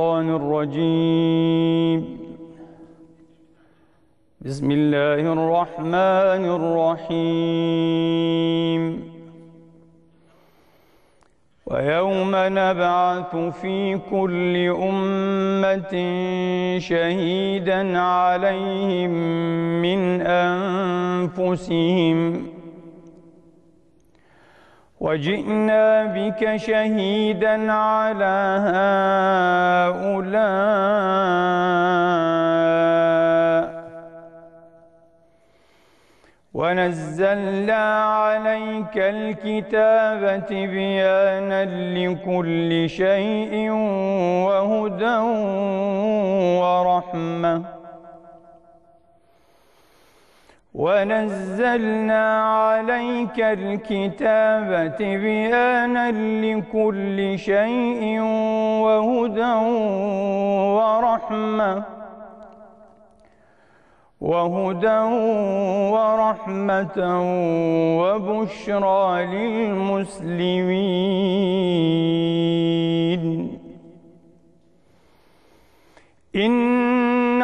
الشيطان الرجيم بسم الله الرحمن الرحيم ويوم نبعث في كل أمة شهيدا عليهم من أنفسهم وجئنا بك شهيدا على هؤلاء ونزلنا عليك الكتاب تبيانا لكل شيء وهدى ورحمه ونزلنا عليك الكتاب بيانا لكل شيء وهدى ورحمة وهدى ورحمة وبشرى للمسلمين إن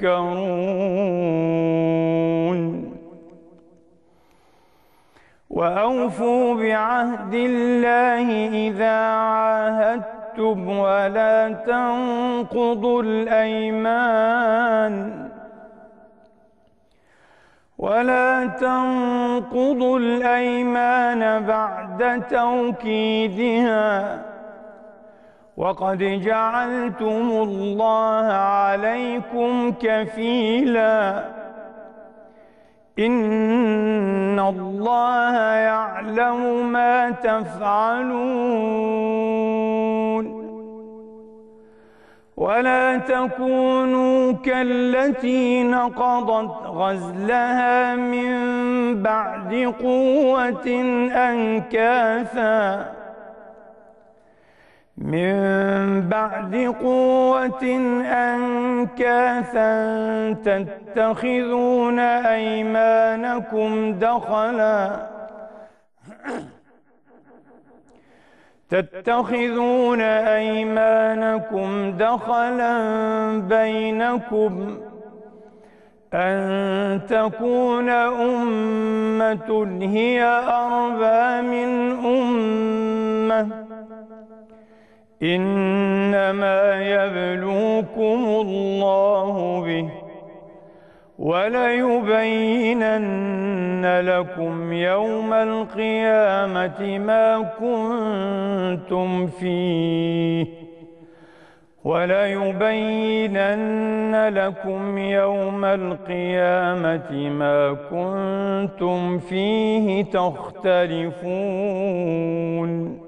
تذكرون وأوفوا بعهد الله إذا عاهدتم ولا تنقضوا الأيمان ولا تنقضوا الأيمان بعد توكيدها وقد جعلتم الله عليكم كفيلا إن الله يعلم ما تفعلون ولا تكونوا كالتي نقضت غزلها من بعد قوة أنكاثاً من بعد قوة أنكاثا تتخذون أيمانكم دخلا تتخذون أيمانكم دخلا بينكم أن تكون أمة هي أربى من أمة إنما يبلوكم الله به وليبينن لكم يوم القيامة ما كنتم فيه وليبينن لكم يوم القيامة ما كنتم فيه تختلفون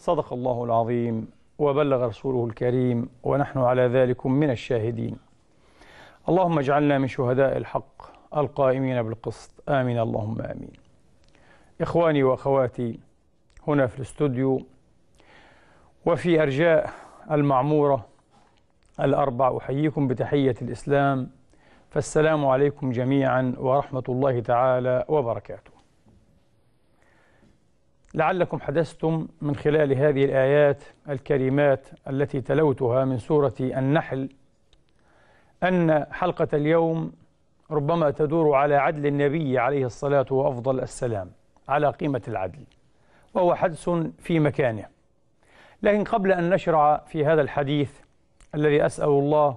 صدق الله العظيم وبلغ رسوله الكريم ونحن على ذلك من الشاهدين اللهم اجعلنا من شهداء الحق القائمين بالقسط آمين اللهم آمين إخواني وأخواتي هنا في الاستوديو وفي أرجاء المعمورة الأربع أحييكم بتحية الإسلام فالسلام عليكم جميعا ورحمة الله تعالى وبركاته لعلكم حدثتم من خلال هذه الآيات الكريمات التي تلوتها من سورة النحل أن حلقة اليوم ربما تدور على عدل النبي عليه الصلاة وأفضل السلام على قيمة العدل وهو حدث في مكانه لكن قبل أن نشرع في هذا الحديث الذي أسأل الله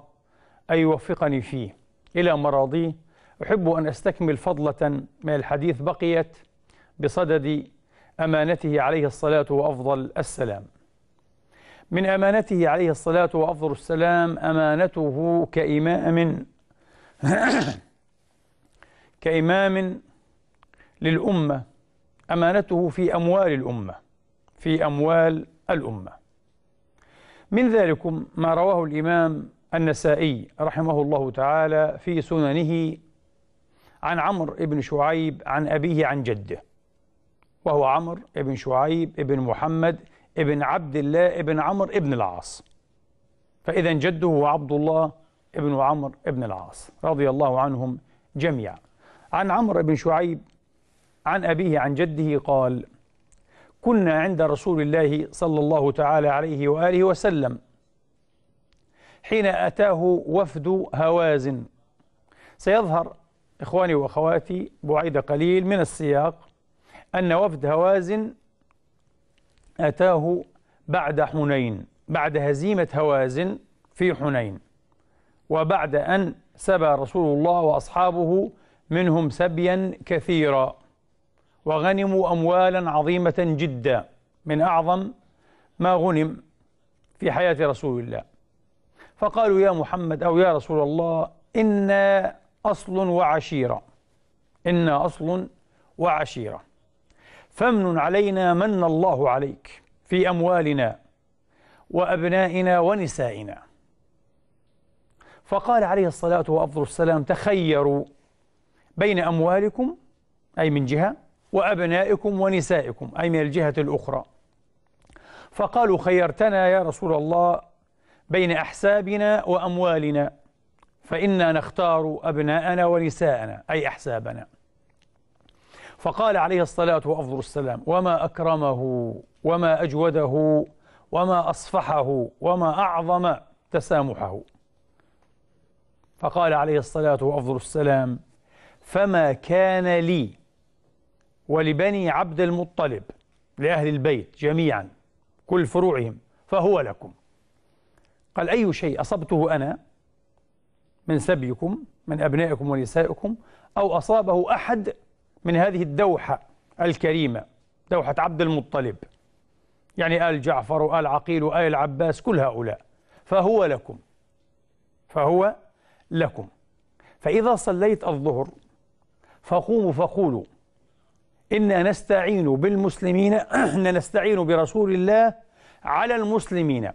أن يوفقني فيه إلى مراضيه أحب أن أستكمل فضلة من الحديث بقيت بصدد أمانته عليه الصلاة وأفضل السلام من أمانته عليه الصلاة وأفضل السلام أمانته كإمام كإمام للأمة أمانته في أموال الأمة في أموال الأمة من ذلكم ما رواه الإمام النسائي رحمه الله تعالى في سننه عن عمرو بن شعيب عن أبيه عن جده وهو عمرو ابن شعيب ابن محمد ابن عبد الله ابن عمرو ابن العاص فإذا جده هو عبد الله ابن عمرو ابن العاص رضي الله عنهم جميعا عن عمرو بن شعيب عن أبيه عن جده قال كنا عند رسول الله صلى الله تعالى عليه وآله وسلم حين أتاه وفد هوازن سيظهر إخواني وأخواتي بعيد قليل من السياق أن وفد هوازن أتاه بعد حنين بعد هزيمة هوازن في حنين وبعد أن سبى رسول الله وأصحابه منهم سبيا كثيرا وغنموا أموالا عظيمة جدا من أعظم ما غنم في حياة رسول الله فقالوا يا محمد أو يا رسول الله إنا أصل وعشيرة إنا أصل وعشيرة فمن علينا من الله عليك في أموالنا وأبنائنا ونسائنا فقال عليه الصلاة وأفضل السلام تخيروا بين أموالكم أي من جهة وأبنائكم ونسائكم أي من الجهة الأخرى فقالوا خيرتنا يا رسول الله بين أحسابنا وأموالنا فإنا نختار أبناءنا ونساءنا أي أحسابنا فقال عليه الصلاة وأفضل السلام وما أكرمه وما أجوده وما أصفحه وما أعظم تسامحه فقال عليه الصلاة وأفضل السلام فما كان لي ولبني عبد المطلب لأهل البيت جميعا كل فروعهم فهو لكم قال أي شيء أصبته أنا من سبيكم من أبنائكم ونسائكم أو أصابه أحد من هذه الدوحة الكريمة دوحة عبد المطلب يعني آل جعفر وآل عقيل وآل عباس كل هؤلاء فهو لكم فهو لكم فإذا صليت الظهر فقوموا فقولوا إنا نستعين بالمسلمين إن نستعين برسول الله على المسلمين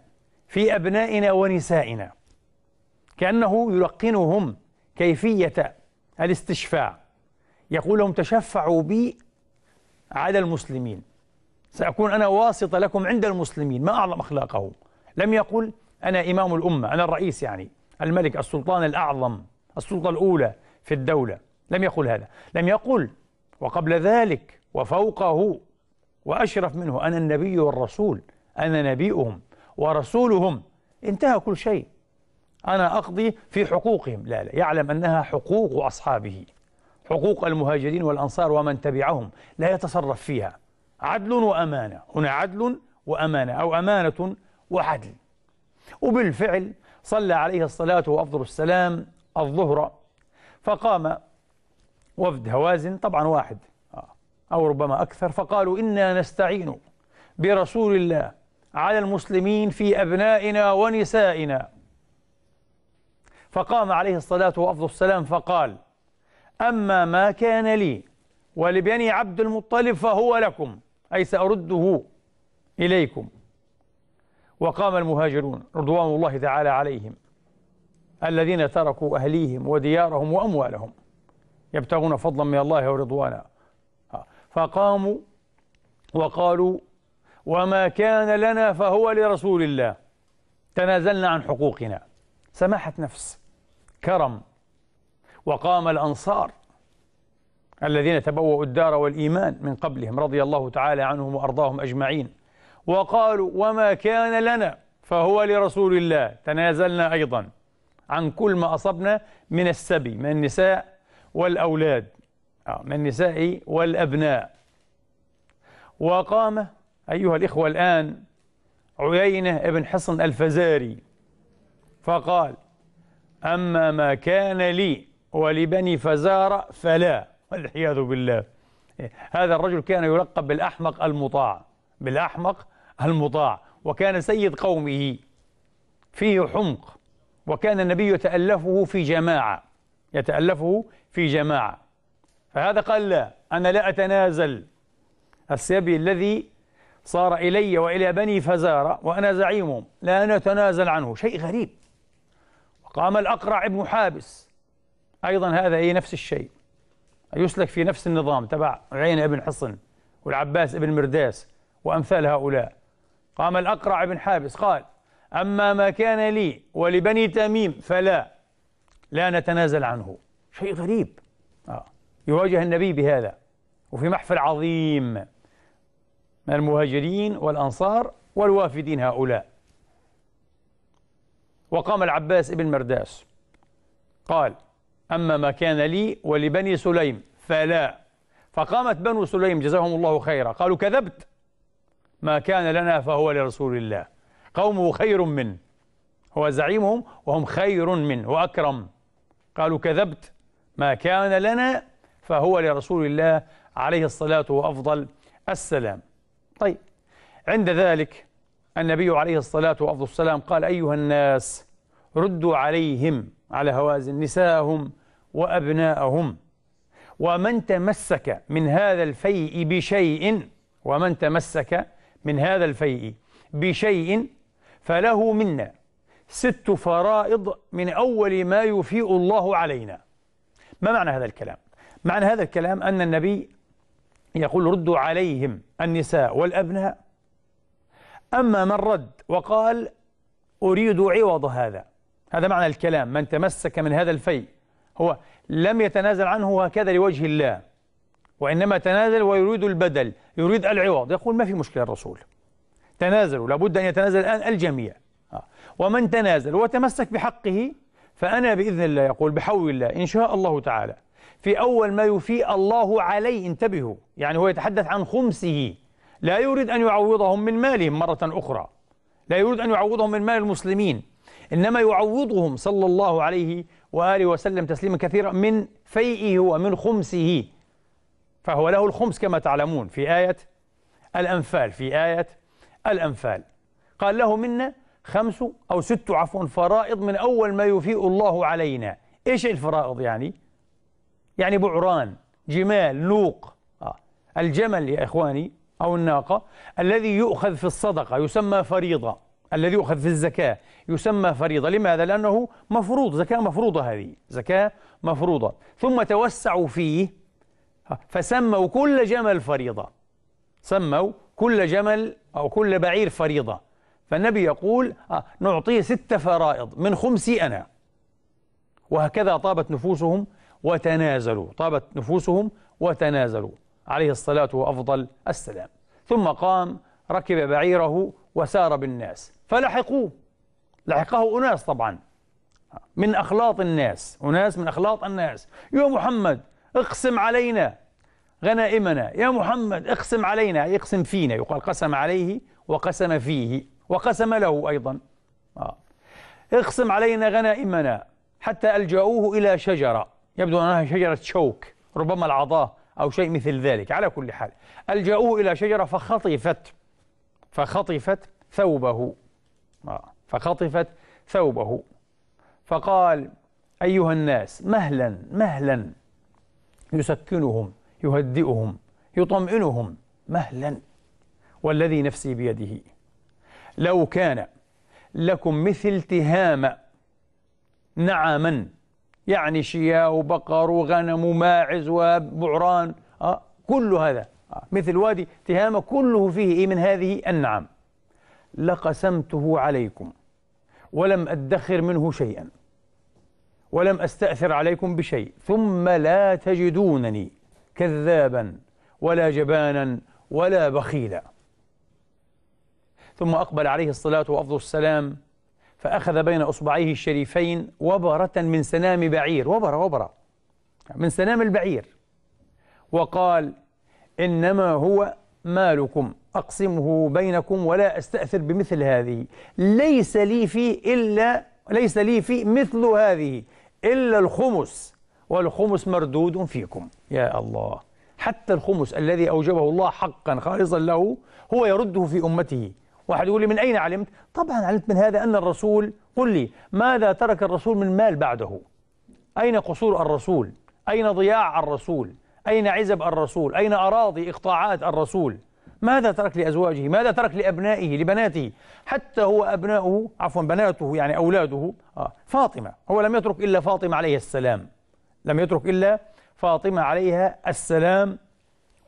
في أبنائنا ونسائنا كأنه يلقنهم كيفية الاستشفاء يقول لهم تشفعوا بي على المسلمين سأكون أنا واسطة لكم عند المسلمين ما أعظم أخلاقه لم يقل أنا إمام الأمة أنا الرئيس يعني الملك السلطان الأعظم السلطة الأولى في الدولة لم يقل هذا لم يقل وقبل ذلك وفوقه وأشرف منه أنا النبي والرسول أنا نبيهم ورسولهم انتهى كل شيء أنا أقضي في حقوقهم لا لا يعلم أنها حقوق أصحابه حقوق المهاجرين والأنصار ومن تبعهم لا يتصرف فيها عدل وأمانة هنا عدل وأمانة أو أمانة وعدل وبالفعل صلى عليه الصلاة وأفضل السلام الظهر فقام وفد هوازن طبعا واحد آه، أو ربما أكثر فقالوا إنا نستعين برسول الله على المسلمين في أبنائنا ونسائنا فقام عليه الصلاة وأفضل السلام فقال أما ما كان لي ولبني عبد المطلب فهو لكم أي سأرده إليكم وقام المهاجرون رضوان الله تعالى عليهم الذين تركوا أهليهم وديارهم وأموالهم يبتغون فضلا من الله ورضوانا فقاموا وقالوا وما كان لنا فهو لرسول الله تنازلنا عن حقوقنا سماحة نفس كرم وقام الأنصار الذين تبوأوا الدار والإيمان من قبلهم رضي الله تعالى عنهم وأرضاهم أجمعين وقالوا وما كان لنا فهو لرسول الله تنازلنا أيضا عن كل ما أصبنا من السبي من النساء والأولاد آه، من النساء والأبناء وقام أيها الإخوة الآن عيينة ابن حصن الفزاري فقال أما ما كان لي ولبني فزار فلا والعياذ بالله هذا الرجل كان يلقب بالأحمق المطاع بالأحمق المطاع وكان سيد قومه فيه حمق وكان النبي يتألفه في جماعة يتألفه في جماعة فهذا قال لا أنا لا أتنازل السبي الذي صار إلي وإلى بني فزارة وأنا زعيمهم لا نتنازل عنه شيء غريب وقام الأقرع بن حابس أيضا هذا هي نفس الشيء يسلك في نفس النظام تبع عين ابن حصن والعباس بن مرداس وأمثال هؤلاء قام الأقرع بن حابس قال أما ما كان لي ولبني تميم فلا لا نتنازل عنه شيء غريب آه. يواجه النبي بهذا وفي محفل عظيم من المهاجرين والأنصار والوافدين هؤلاء وقام العباس بن مرداس قال أما ما كان لي ولبني سليم فلا فقامت بنو سليم جزاهم الله خيرا قالوا كذبت ما كان لنا فهو لرسول الله قومه خير منه هو زعيمهم وهم خير منه وأكرم قالوا كذبت ما كان لنا فهو لرسول الله عليه الصلاة وأفضل السلام طيب عند ذلك النبي عليه الصلاة وأفضل السلام قال أيها الناس ردوا عليهم على هوازن نساءهم وأبناءهم ومن تمسك من هذا الفيء بشيء ومن تمسك من هذا الفيء بشيء فله منا ست فرائض من أول ما يفيء الله علينا ما معنى هذا الكلام؟ معنى هذا الكلام أن النبي يقول ردوا عليهم النساء والأبناء أما من رد وقال أريد عوض هذا هذا معنى الكلام من تمسك من هذا الفيء هو لم يتنازل عنه هكذا لوجه الله وإنما تنازل ويريد البدل يريد العوض يقول ما في مشكلة الرسول تنازلوا لابد أن يتنازل الآن الجميع آه. ومن تنازل وتمسك بحقه فأنا بإذن الله يقول بحول الله إن شاء الله تعالى في أول ما يفيء الله عليه انتبهوا يعني هو يتحدث عن خمسه لا يريد أن يعوضهم من مالهم مرة أخرى لا يريد أن يعوضهم من مال المسلمين إنما يعوضهم صلى الله عليه وآله وسلم تسليما كثيرا من فيئه ومن خمسه فهو له الخمس كما تعلمون في آية الأنفال في آية الأنفال قال له منا خمس أو ست عفوا فرائض من أول ما يفيء الله علينا إيش الفرائض يعني؟ يعني بعران جمال لوق آه. الجمل يا إخواني أو الناقة الذي يؤخذ في الصدقة يسمى فريضة الذي يؤخذ في الزكاة يسمى فريضة لماذا؟ لأنه مفروض زكاة مفروضة هذه زكاة مفروضة ثم توسعوا فيه فسموا كل جمل فريضة سموا كل جمل أو كل بعير فريضة فالنبي يقول آه، نعطيه ست فرائض من خمسي أنا وهكذا طابت نفوسهم وتنازلوا طابت نفوسهم وتنازلوا عليه الصلاة وأفضل السلام ثم قام ركب بعيره وسار بالناس فلحقوه لحقه أناس طبعا من أخلاط الناس أناس من أخلاط الناس يا محمد اقسم علينا غنائمنا يا محمد اقسم علينا يقسم فينا يقال قسم عليه وقسم فيه وقسم له أيضا آه. اقسم علينا غنائمنا حتى ألجأوه إلى شجرة يبدو أنها شجرة شوك ربما العضاه أو شيء مثل ذلك على كل حال ألجأوه إلى شجرة فخطفت فخطفت ثوبه آه. فخطفت ثوبه فقال أيها الناس مهلا مهلا يسكنهم يهدئهم يطمئنهم مهلا والذي نفسي بيده لو كان لكم مثل تهام نعما يعني شياه وبقر وغنم وماعز وبعران آه، كل هذا مثل وادي تهامة كله فيه إيه من هذه النعم لقسمته عليكم ولم أدخر منه شيئا ولم أستأثر عليكم بشيء ثم لا تجدونني كذابا ولا جبانا ولا بخيلا ثم أقبل عليه الصلاة وأفضل السلام فأخذ بين أصبعيه الشريفين وبرة من سنام بعير وبرة وبرة من سنام البعير وقال إنما هو مالكم أقسمه بينكم ولا أستأثر بمثل هذه ليس لي فيه إلا ليس لي فيه مثل هذه إلا الخمس والخمس مردود فيكم يا الله حتى الخمس الذي أوجبه الله حقا خالصا له هو يرده في أمته واحد يقول لي من أين علمت؟ طبعا علمت من هذا أن الرسول قل لي ماذا ترك الرسول من مال بعده؟ أين قصور الرسول؟ أين ضياع الرسول؟ أين عزب الرسول أين أراضي إقطاعات الرسول ماذا ترك لأزواجه ماذا ترك لأبنائه لبناته حتى هو أبناؤه عفوا بناته يعني أولاده آه فاطمة هو لم يترك إلا فاطمة عليه السلام لم يترك إلا فاطمة عليها السلام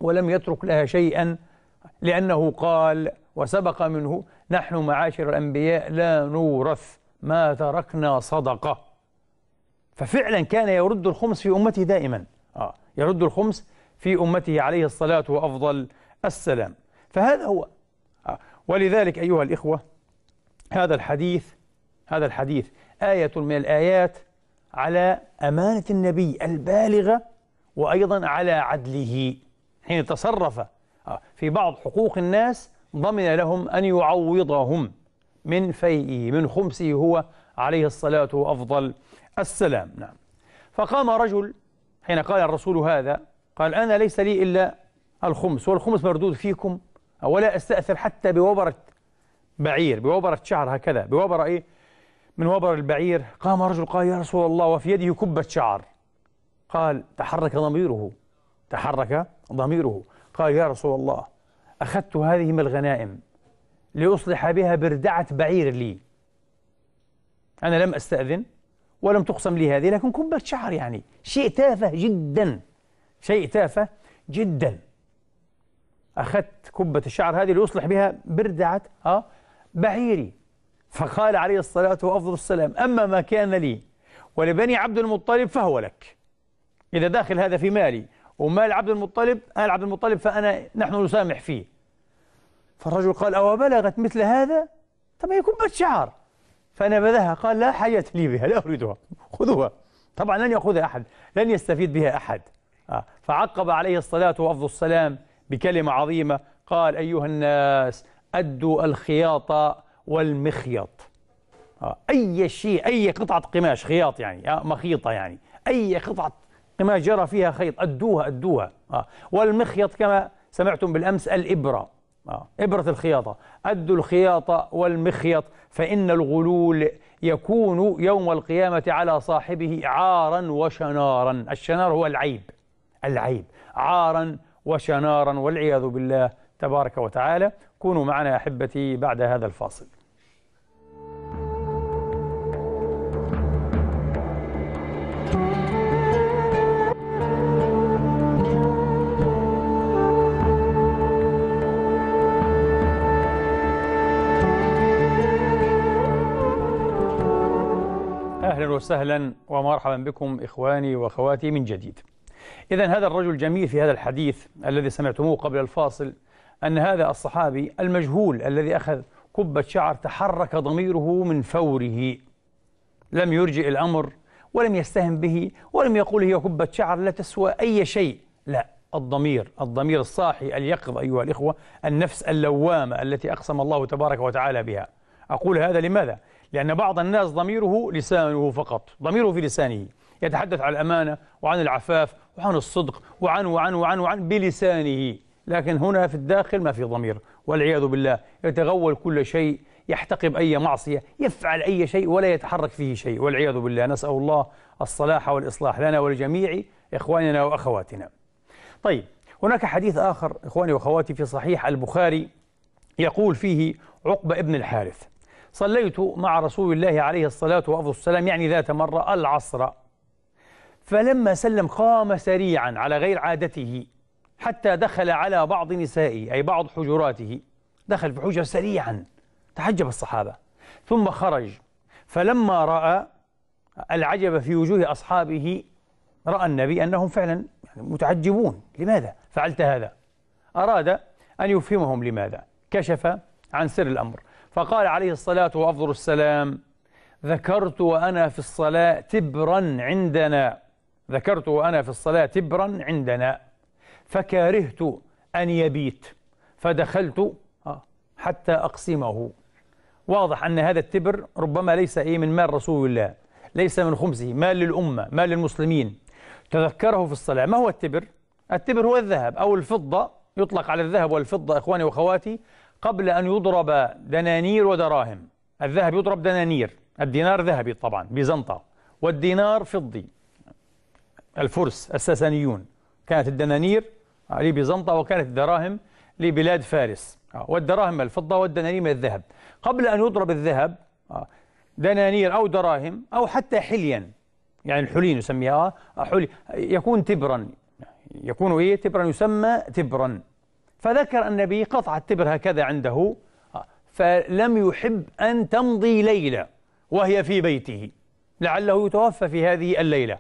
ولم يترك لها شيئا لأنه قال وسبق منه نحن معاشر الأنبياء لا نورث ما تركنا صدقة ففعلا كان يرد الخمس في أمته دائما آه يرد الخمس في أمته عليه الصلاة وأفضل السلام فهذا هو آه. ولذلك أيها الإخوة هذا الحديث هذا الحديث آية من الآيات على أمانة النبي البالغة وأيضا على عدله حين تصرف آه. في بعض حقوق الناس ضمن لهم أن يعوضهم من فيئه من خمسه هو عليه الصلاة وأفضل السلام نعم فقام رجل حين قال الرسول هذا قال أنا ليس لي إلا الخمس والخمس مردود فيكم ولا أستأثر حتى بوبرة بعير بوبرة شعر هكذا بوبرة إيه من وبر البعير قام رجل قال يا رسول الله وفي يده كبة شعر قال تحرك ضميره تحرك ضميره قال يا رسول الله أخذت هذه من الغنائم لأصلح بها بردعة بعير لي أنا لم أستأذن ولم تقسم لي هذه لكن كبة شعر يعني شيء تافه جدا شيء تافه جدا أخذت كبة الشعر هذه ليصلح بها بردعة ها آه، بعيري فقال عليه الصلاة وأفضل السلام أما ما كان لي ولبني عبد المطلب فهو لك إذا داخل هذا في مالي ومال عبد المطلب آل عبد المطلب فأنا نحن نسامح فيه فالرجل قال أو بلغت مثل هذا طب هي كبة شعر فنبذها قال لا حاجة لي بها لا أريدها خذوها طبعا لن يأخذها أحد لن يستفيد بها أحد آه، فعقب عليه الصلاة وأفضل السلام بكلمة عظيمة قال أيها الناس أدوا الخياطة والمخيط آه، أي شيء أي قطعة قماش خياط يعني آه، مخيطة يعني أي قطعة قماش جرى فيها خيط أدوها أدوها والمخيط كما سمعتم بالأمس الإبرة آه. إبرة الخياطة أدوا الخياطة والمخيط فإن الغلول يكون يوم القيامة على صاحبه عارا وشنارا الشنار هو العيب العيب عارا وشنارا والعياذ بالله تبارك وتعالى كونوا معنا يا أحبتي بعد هذا الفاصل وسهلا ومرحبا بكم إخواني وأخواتي من جديد إذا هذا الرجل الجميل في هذا الحديث الذي سمعتموه قبل الفاصل أن هذا الصحابي المجهول الذي أخذ قبة شعر تحرك ضميره من فوره لم يرجئ الأمر ولم يستهن به ولم يقول هي قبة شعر لا تسوى أي شيء لا الضمير الضمير الصاحي اليقظ أيها الإخوة النفس اللوامة التي أقسم الله تبارك وتعالى بها أقول هذا لماذا؟ لأن بعض الناس ضميره لسانه فقط ضميره في لسانه يتحدث عن الأمانة وعن العفاف وعن الصدق وعن وعن وعن وعن بلسانه لكن هنا في الداخل ما في ضمير والعياذ بالله يتغول كل شيء يحتقب أي معصية يفعل أي شيء ولا يتحرك فيه شيء والعياذ بالله نسأل الله الصلاح والإصلاح لنا ولجميع إخواننا وأخواتنا طيب هناك حديث آخر إخواني وأخواتي في صحيح البخاري يقول فيه عقبة ابن الحارث صليت مع رسول الله عليه الصلاة والسلام يعني ذات مرة العصر فلما سلم قام سريعا على غير عادته حتى دخل على بعض نسائه أي بعض حجراته دخل في حجرة سريعا تحجب الصحابة ثم خرج فلما رأى العجب في وجوه أصحابه رأى النبي أنهم فعلا يعني متعجبون لماذا فعلت هذا أراد أن يفهمهم لماذا كشف عن سر الأمر فقال عليه الصلاة وأفضل السلام ذكرت وأنا في الصلاة تبرا عندنا ذكرت وأنا في الصلاة تبرا عندنا فكرهت أن يبيت فدخلت آه، حتى أقسمه واضح أن هذا التبر ربما ليس إيه من مال رسول الله ليس من خمسه مال للأمة مال للمسلمين تذكره في الصلاة ما هو التبر؟ التبر هو الذهب أو الفضة يطلق على الذهب والفضة إخواني وأخواتي قبل أن يضرب دنانير ودراهم الذهب يضرب دنانير الدينار ذهبي طبعا بيزنطة والدينار فضي الفرس الساسانيون كانت الدنانير لبيزنطة وكانت الدراهم لبلاد فارس آه، والدراهم من الفضة والدنانير من الذهب قبل أن يضرب الذهب آه، دنانير أو دراهم أو حتى حليا يعني الحلي نسميها آه، حلي يكون تبرا يكون إيه تبرا يسمى تبرا فذكر النبي قطعة تبر هكذا عنده فلم يحب أن تمضي ليلة وهي في بيته لعله يتوفى في هذه الليلة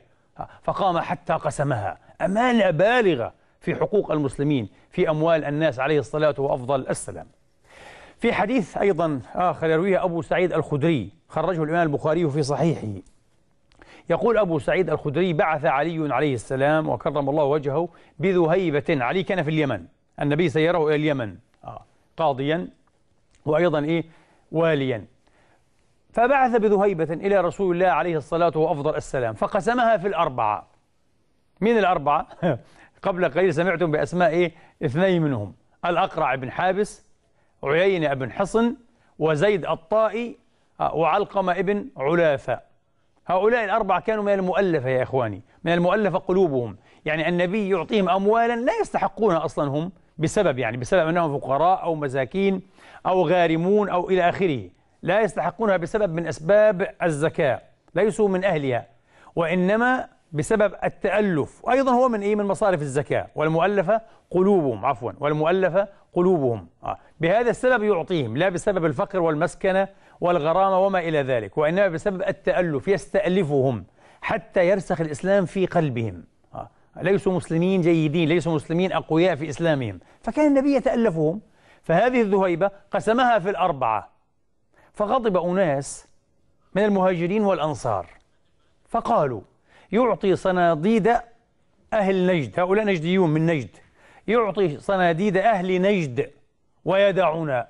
فقام حتى قسمها أمانة بالغة في حقوق المسلمين في أموال الناس عليه الصلاة وأفضل السلام في حديث أيضا آخر يرويه أبو سعيد الخدري خرجه الإمام البخاري في صحيحه يقول أبو سعيد الخدري بعث علي عليه السلام وكرم الله وجهه بذهيبة علي كان في اليمن النبي سيره إلى اليمن آه. قاضيا وأيضا إيه واليا فبعث بذهيبة إلى رسول الله عليه الصلاة وأفضل السلام فقسمها في الأربعة مين الأربعة؟ قبل قليل سمعتم بأسماء إيه؟ اثنين منهم الأقرع بن حابس عيينة بن حصن وزيد الطائي آه، وعلقمة بن علافة هؤلاء الأربعة كانوا من المؤلفة يا إخواني من المؤلفة قلوبهم يعني النبي يعطيهم أموالا لا يستحقونها أصلا هم بسبب يعني بسبب أنهم فقراء أو مساكين أو غارمون أو إلى آخره لا يستحقونها بسبب من أسباب الزكاة ليسوا من أهلها وإنما بسبب التألف وأيضا هو من إيه من مصارف الزكاة والمؤلفة قلوبهم عفوا والمؤلفة قلوبهم آه. بهذا السبب يعطيهم لا بسبب الفقر والمسكنة والغرامة وما إلى ذلك وإنما بسبب التألف يستألفهم حتى يرسخ الإسلام في قلبهم ليسوا مسلمين جيدين ليسوا مسلمين أقوياء في إسلامهم فكان النبي يتألفهم فهذه الذهيبة قسمها في الأربعة فغضب أناس من المهاجرين والأنصار فقالوا يعطي صناديد أهل نجد هؤلاء نجديون من نجد يعطي صناديد أهل نجد ويدعنا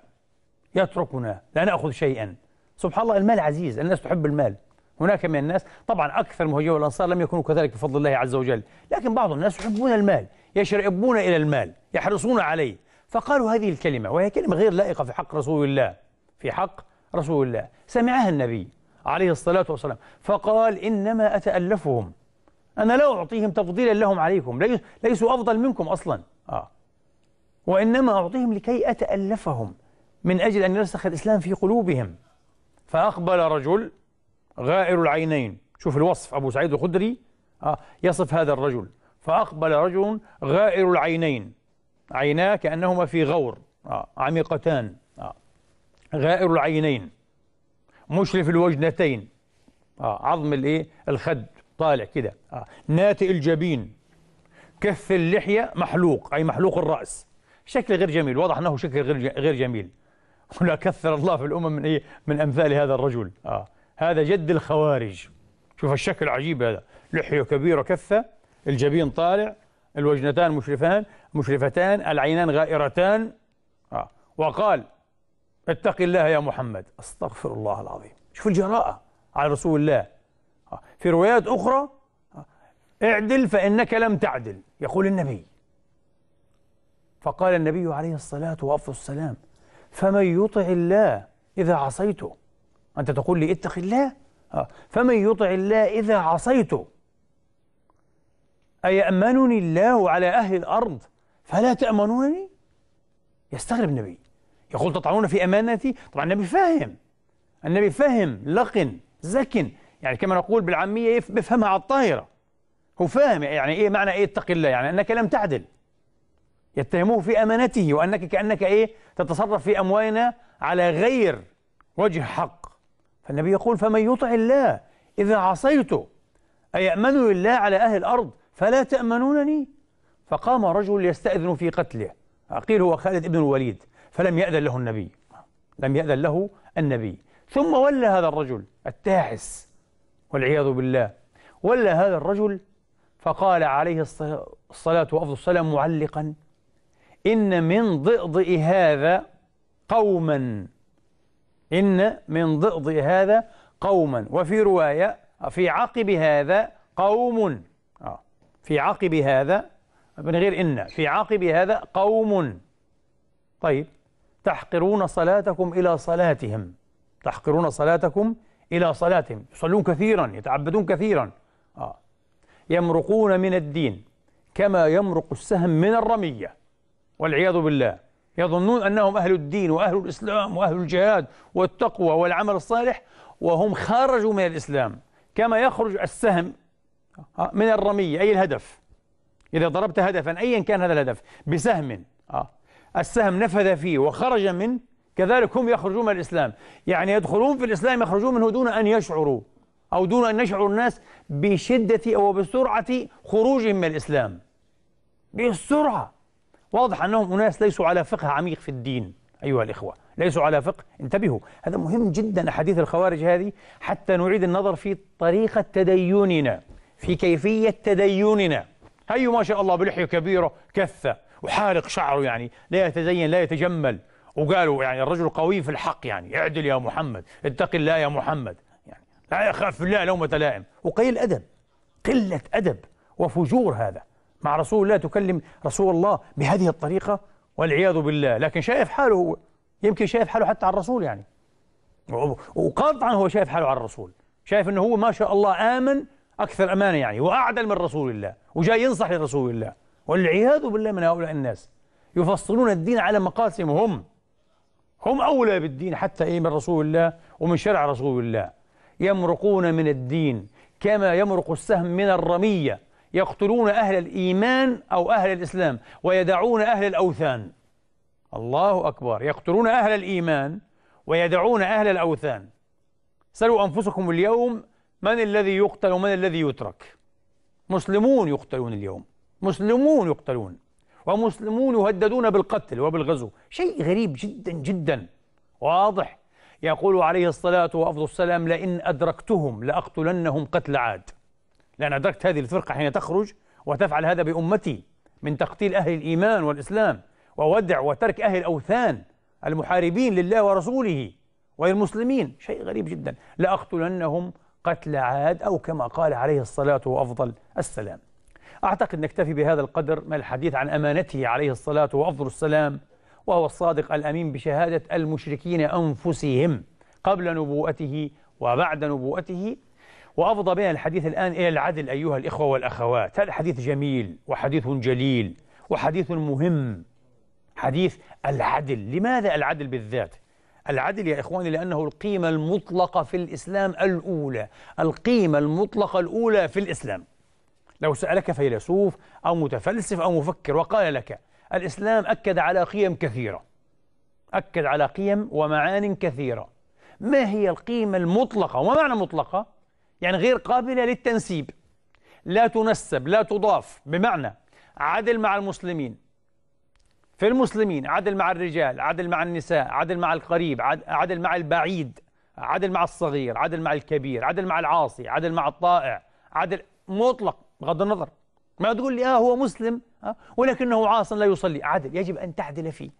يتركنا لا نأخذ شيئا سبحان الله المال عزيز الناس تحب المال هناك من الناس طبعا أكثر مهاجرين والأنصار لم يكونوا كذلك بفضل الله عز وجل لكن بعض الناس يحبون المال يشرئبون إلى المال يحرصون عليه فقالوا هذه الكلمة وهي كلمة غير لائقة في حق رسول الله في حق رسول الله سمعها النبي عليه الصلاة والسلام فقال إنما أتألفهم أنا لا أعطيهم تفضيلا لهم عليكم ليسوا أفضل منكم أصلا آه. وإنما أعطيهم لكي أتألفهم من أجل أن يرسخ الإسلام في قلوبهم فأقبل رجل غائر العينين شوف الوصف أبو سعيد الخدري آه، يصف هذا الرجل فأقبل رجل غائر العينين عيناه كأنهما في غور آه، عميقتان آه، غائر العينين مشرف الوجنتين عظم الايه الخد طالع كده ناتئ الجبين كف اللحية محلوق أي محلوق الرأس شكل غير جميل واضح أنه شكل غير غير جميل ولا كثر الله في الأمم من إيه من أمثال هذا الرجل آه. هذا جد الخوارج شوف الشكل عجيب هذا لحيه كبيره كفه الجبين طالع الوجنتان مشرفان مشرفتان العينان غائرتان آه. وقال اتق الله يا محمد استغفر الله العظيم شوف الجراءة على رسول الله آه. في روايات أخرى آه. اعدل فإنك لم تعدل يقول النبي فقال النبي عليه الصلاة والسلام فمن يطع الله إذا عصيته أنت تقول لي اتق الله آه. فمن يطع الله إذا عصيته أيأمنني الله على أهل الأرض فلا تأمنونني يستغرب النبي يقول تطعنون في أمانتي طبعا النبي فاهم النبي فهم لقن زكن يعني كما نقول بالعامية بيفهمها على الطاهرة هو فاهم يعني إيه معنى إيه اتق الله يعني أنك لم تعدل يتهموه في أمانته وأنك كأنك إيه تتصرف في أموالنا على غير وجه حق فالنبي يقول فمن يطع الله إذا عصيته أيأمن الله على أهل الأرض فلا تأمنونني فقام رجل يستأذن في قتله قيل هو خالد بن الوليد فلم يأذن له النبي لم يأذن له النبي ثم ولى هذا الرجل التاحس والعياذ بالله ولى هذا الرجل فقال عليه الصلاة وأفضل السلام معلقا إن من ضئضئ هذا قوما إن من ضئض هذا قوما وفي رواية في عقب هذا قوم آه، في عقب هذا من غير إن في عقب هذا قوم طيب تحقرون صلاتكم إلى صلاتهم تحقرون صلاتكم إلى صلاتهم يصلون كثيرا يتعبدون كثيرا آه. يمرقون من الدين كما يمرق السهم من الرمية والعياذ بالله يظنون أنهم أهل الدين وأهل الإسلام وأهل الجهاد والتقوى والعمل الصالح وهم خرجوا من الإسلام كما يخرج السهم آه، من الرمية أي الهدف إذا ضربت هدفا أيا كان هذا الهدف بسهم آه، السهم نفذ فيه وخرج منه كذلك هم يخرجون من الإسلام يعني يدخلون في الإسلام يخرجون منه دون أن يشعروا أو دون أن يشعر الناس بشدة أو بسرعة خروجهم من الإسلام بسرعة واضح أنهم أناس ليسوا على فقه عميق في الدين أيها الإخوة ليسوا على فقه انتبهوا هذا مهم جدا حديث الخوارج هذه حتى نعيد النظر في طريقة تديننا في كيفية تديننا هي ما شاء الله بلحية كبيرة كثة وحارق شعره يعني لا يتزين لا يتجمل وقالوا يعني الرجل قوي في الحق يعني اعدل يا محمد اتق الله يا محمد يعني لا يخاف الله لومة لائم وقيل أدب قلة أدب وفجور هذا مع رسول الله تكلم رسول الله بهذه الطريقة والعياذ بالله لكن شايف حاله هو يمكن شايف حاله حتى على الرسول يعني وقطعا هو شايف حاله على الرسول شايف انه هو ما شاء الله آمن أكثر أمانة يعني وأعدل من رسول الله وجاي ينصح لرسول الله والعياذ بالله من هؤلاء الناس يفصلون الدين على مقاسم هم هم أولى بالدين حتى إيه من رسول الله ومن شرع رسول الله يمرقون من الدين كما يمرق السهم من الرمية يقتلون أهل الإيمان أو أهل الإسلام ويدعون أهل الأوثان الله أكبر يقتلون أهل الإيمان ويدعون أهل الأوثان سألوا أنفسكم اليوم من الذي يقتل ومن الذي يترك مسلمون يقتلون اليوم مسلمون يقتلون ومسلمون يهددون بالقتل وبالغزو شيء غريب جدا جدا واضح يقول عليه الصلاة وأفضل السلام لئن أدركتهم لأقتلنهم قتل عاد لأن أدركت هذه الفرقة حين تخرج وتفعل هذا بأمتي من تقتيل أهل الإيمان والإسلام وودع وترك أهل الأوثان المحاربين لله ورسوله وللمسلمين شيء غريب جدا لأقتلنهم قتل عاد أو كما قال عليه الصلاة وأفضل السلام أعتقد نكتفي بهذا القدر من الحديث عن أمانته عليه الصلاة وأفضل السلام وهو الصادق الأمين بشهادة المشركين أنفسهم قبل نبوءته وبعد نبوءته وأفضى بنا الحديث الآن إلى العدل أيها الإخوة والأخوات هذا حديث جميل وحديث جليل وحديث مهم حديث العدل لماذا العدل بالذات؟ العدل يا إخواني لأنه القيمة المطلقة في الإسلام الأولى القيمة المطلقة الأولى في الإسلام لو سألك فيلسوف أو متفلسف أو مفكر وقال لك الإسلام أكد على قيم كثيرة أكد على قيم ومعان كثيرة ما هي القيمة المطلقة وما معنى مطلقة؟ يعني غير قابلة للتنسيب لا تنسب لا تضاف بمعنى عدل مع المسلمين في المسلمين عدل مع الرجال عدل مع النساء عدل مع القريب عدل مع البعيد عدل مع الصغير عدل مع الكبير عدل مع العاصي عدل مع الطائع عدل مطلق بغض النظر ما تقول لي اه هو مسلم ولكنه عاص لا يصلي عدل يجب ان تعدل فيه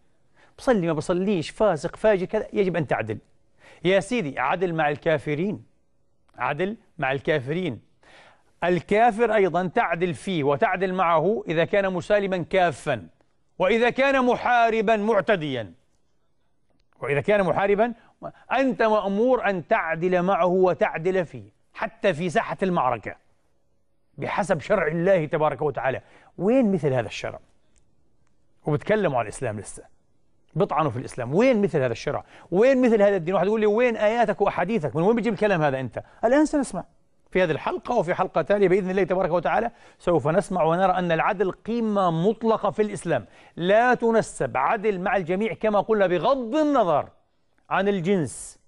بصلي ما بصليش فاسق فاجر كذا يجب ان تعدل يا سيدي عدل مع الكافرين عدل مع الكافرين الكافر أيضا تعدل فيه وتعدل معه إذا كان مسالما كافا وإذا كان محاربا معتديا وإذا كان محاربا أنت مأمور أن تعدل معه وتعدل فيه حتى في ساحة المعركة بحسب شرع الله تبارك وتعالى وين مثل هذا الشرع وبتكلموا عن الإسلام لسه بيطعنوا في الإسلام وين مثل هذا الشرع وين مثل هذا الدين واحد يقول لي وين آياتك وأحاديثك من وين بيجيب الكلام هذا أنت الآن سنسمع في هذه الحلقة وفي حلقة تالية بإذن الله تبارك وتعالى سوف نسمع ونرى أن العدل قيمة مطلقة في الإسلام لا تنسب عدل مع الجميع كما قلنا بغض النظر عن الجنس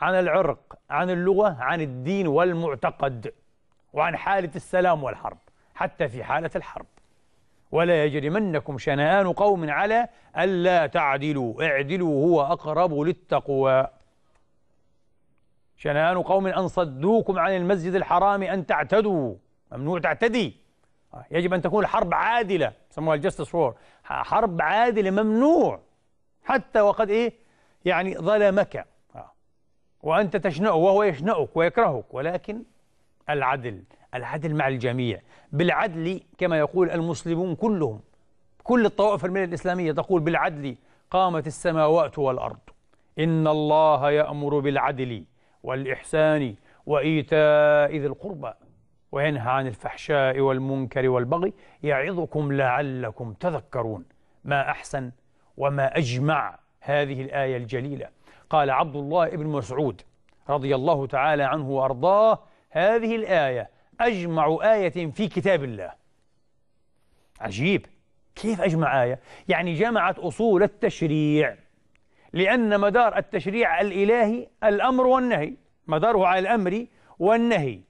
عن العرق عن اللغة عن الدين والمعتقد وعن حالة السلام والحرب حتى في حالة الحرب ولا يجرمنكم شنآن قوم على ألا تعدلوا اعدلوا هو أقرب للتقوى شنآن قوم أن صدوكم عن المسجد الحرام أن تعتدوا ممنوع تعتدي يجب أن تكون الحرب عادلة سموها الجستس وور حرب عادلة ممنوع حتى وقد إيه يعني ظلمك وأنت تشنأ وهو يشنأك ويكرهك ولكن العدل العدل مع الجميع بالعدل كما يقول المسلمون كلهم كل الطوائف الملة الإسلامية تقول بالعدل قامت السماوات والأرض إن الله يأمر بالعدل والإحسان وإيتاء ذي القربى وينهى عن الفحشاء والمنكر والبغي يعظكم لعلكم تذكرون ما أحسن وما أجمع هذه الآية الجليلة قال عبد الله بن مسعود رضي الله تعالى عنه وأرضاه هذه الآية أجمع آية في كتاب الله عجيب كيف أجمع آية؟ يعني جمعت أصول التشريع لأن مدار التشريع الإلهي الأمر والنهي مداره على الأمر والنهي